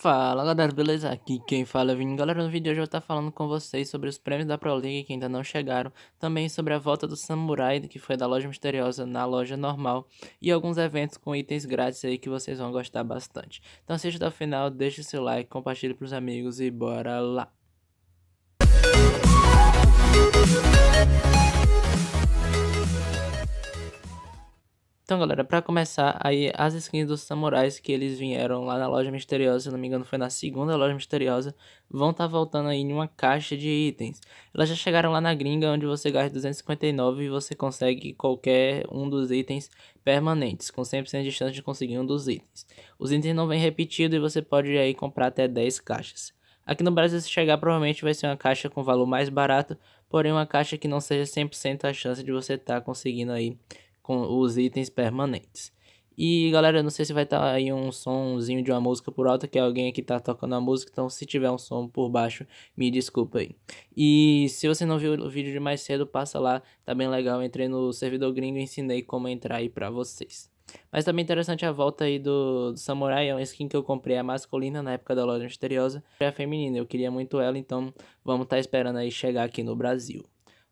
Fala galera, beleza? Aqui quem fala é Vini. Galera, no vídeo de hoje eu vou estar tá falando com vocês sobre os prêmios da Pro League que ainda não chegaram, também sobre a volta do Samurai, que foi da loja misteriosa na loja normal, e alguns eventos com itens grátis aí que vocês vão gostar bastante. Então assista até o final, deixe seu like, compartilhe para os amigos e bora lá! Então, galera, para começar, aí as skins dos samurais que eles vieram lá na loja misteriosa, se não me engano, foi na segunda loja misteriosa, vão estar tá voltando aí em uma caixa de itens. Elas já chegaram lá na gringa, onde você gasta 259 e você consegue qualquer um dos itens permanentes, com 100% de chance de conseguir um dos itens. Os itens não vêm repetidos e você pode aí comprar até 10 caixas. Aqui no Brasil, se chegar, provavelmente vai ser uma caixa com valor mais barato, porém uma caixa que não seja 100% a chance de você estar tá conseguindo aí com os itens permanentes. E galera, não sei se vai estar tá aí um somzinho de uma música por alto, que é alguém aqui tá tocando a música, então se tiver um som por baixo, me desculpa aí. E se você não viu o vídeo de mais cedo, passa lá, tá bem legal, entrei no servidor gringo e ensinei como entrar aí pra vocês. Mas também interessante a volta aí do, do Samurai, é uma skin que eu comprei é a masculina na época da loja misteriosa, e a feminina, eu queria muito ela, então vamos estar tá esperando aí chegar aqui no Brasil.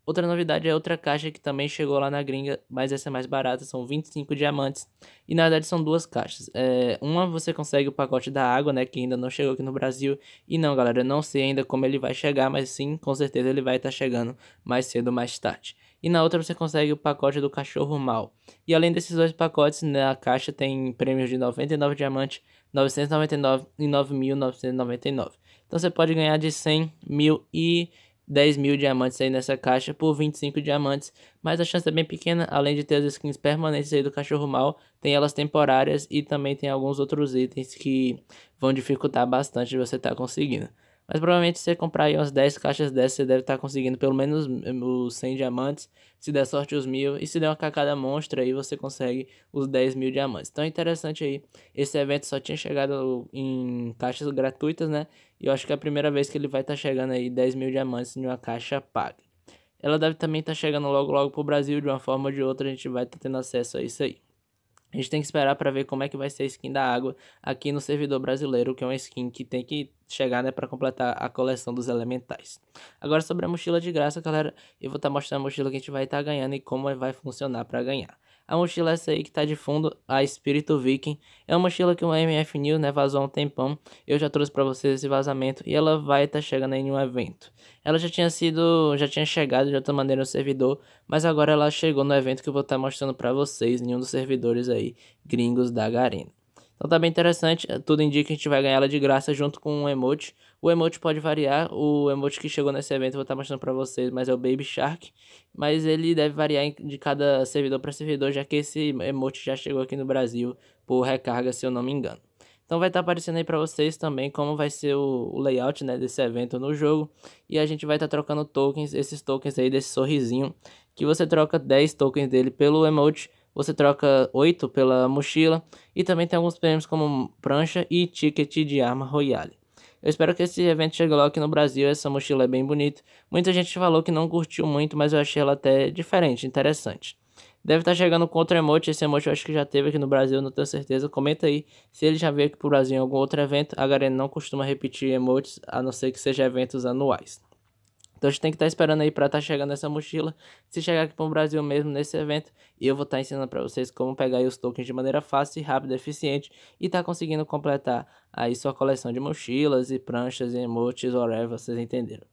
Outra novidade é outra caixa que também chegou lá na gringa, mas essa é mais barata, são 25 diamantes. E na verdade são duas caixas. É, uma você consegue o pacote da água, né? Que ainda não chegou aqui no Brasil. E não, galera, eu não sei ainda como ele vai chegar, mas sim, com certeza ele vai estar tá chegando mais cedo ou mais tarde. E na outra você consegue o pacote do cachorro mal. E além desses dois pacotes, na né, caixa tem prêmios de 99 diamantes, 999 e 9.999. Então você pode ganhar de 100, mil e 10 mil diamantes aí nessa caixa por 25 diamantes, mas a chance é bem pequena, além de ter as skins permanentes aí do cachorro mal, tem elas temporárias e também tem alguns outros itens que vão dificultar bastante você estar tá conseguindo. Mas provavelmente se você comprar aí umas 10 caixas dessas, você deve estar tá conseguindo pelo menos os 100 diamantes. Se der sorte, os mil. E se der uma cacada monstra, aí você consegue os 10 mil diamantes. Então é interessante aí. Esse evento só tinha chegado em caixas gratuitas, né? E eu acho que é a primeira vez que ele vai estar tá chegando aí 10 mil diamantes em uma caixa paga. Ela deve também estar tá chegando logo logo pro Brasil, de uma forma ou de outra a gente vai estar tá tendo acesso a isso aí. A gente tem que esperar para ver como é que vai ser a skin da água aqui no servidor brasileiro, que é uma skin que tem que chegar, né, para completar a coleção dos elementais. Agora sobre a mochila de graça, galera, eu vou estar tá mostrando a mochila que a gente vai estar tá ganhando e como é, vai funcionar para ganhar. A mochila essa aí que tá de fundo, a Espírito Viking, é uma mochila que o MF New né, vazou há um tempão. Eu já trouxe para vocês esse vazamento e ela vai estar tá chegando em um evento. Ela já tinha sido, já tinha chegado de outra maneira no servidor, mas agora ela chegou no evento que eu vou estar tá mostrando para vocês em um dos servidores aí gringos da Garena. Então tá bem interessante, é, tudo indica que a gente vai ganhar ela de graça junto com um emote. O emote pode variar, o emote que chegou nesse evento eu vou estar tá mostrando para vocês, mas é o Baby Shark. Mas ele deve variar de cada servidor para servidor, já que esse emote já chegou aqui no Brasil por recarga, se eu não me engano. Então vai estar tá aparecendo aí para vocês também como vai ser o, layout né, desse evento no jogo. E a gente vai estar tá trocando tokens, esses tokens aí desse sorrisinho. Que você troca 10 tokens dele pelo emote você troca 8 pela mochila e também tem alguns prêmios como prancha e ticket de arma royale. Eu espero que esse evento chegue logo aqui no Brasil, essa mochila é bem bonita. Muita gente falou que não curtiu muito, mas eu achei ela até diferente, interessante. Deve estar tá chegando com outro emote, esse emote eu acho que já teve aqui no Brasil, não tenho certeza. Comenta aí se ele já veio aqui pro Brasil em algum outro evento. A Garena não costuma repetir emotes, a não ser que seja eventos anuais. Então a gente tem que estar tá esperando aí para estar tá chegando essa mochila. Se chegar aqui para o Brasil mesmo nesse evento, e eu vou estar tá ensinando para vocês como pegar os tokens de maneira fácil, rápida, eficiente e estar conseguindo completar aí sua coleção de mochilas e pranchas e emotes, whatever, vocês entenderam.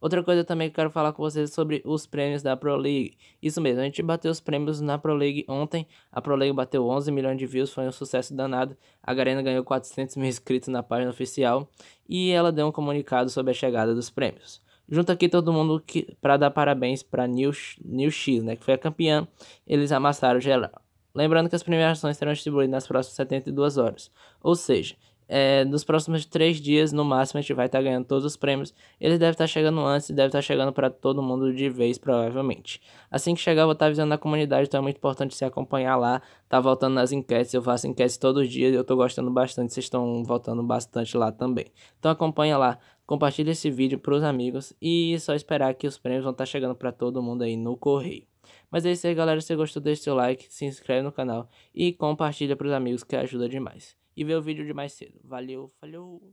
Outra coisa também que eu quero falar com vocês é sobre os prêmios da Pro League. Isso mesmo, a gente bateu os prêmios na Pro League ontem. A Pro League bateu 11 milhões de views, foi um sucesso danado. A Garena ganhou 400 mil inscritos na página oficial e ela deu um comunicado sobre a chegada dos prêmios. Junta aqui todo mundo para dar parabéns para New, New X, né, que foi a campeã. Eles amassaram geral. Lembrando que as premiações serão distribuídas nas próximas 72 horas. Ou seja, é, nos próximos 3 dias, no máximo, a gente vai estar tá ganhando todos os prêmios. eles devem estar tá chegando antes e devem estar tá chegando para todo mundo de vez, provavelmente. Assim que chegar, eu vou estar tá avisando na comunidade, então é muito importante se acompanhar lá. Tá voltando nas enquetes, eu faço enquetes todos os dias, eu estou gostando bastante, vocês estão voltando bastante lá também. Então acompanha lá. Compartilhe esse vídeo para os amigos e só esperar que os prêmios vão estar tá chegando para todo mundo aí no correio. Mas é isso aí, galera. Se você gostou, deixe seu like, se inscreve no canal e compartilha para os amigos que ajuda demais. E vê o vídeo de mais cedo. Valeu, falou!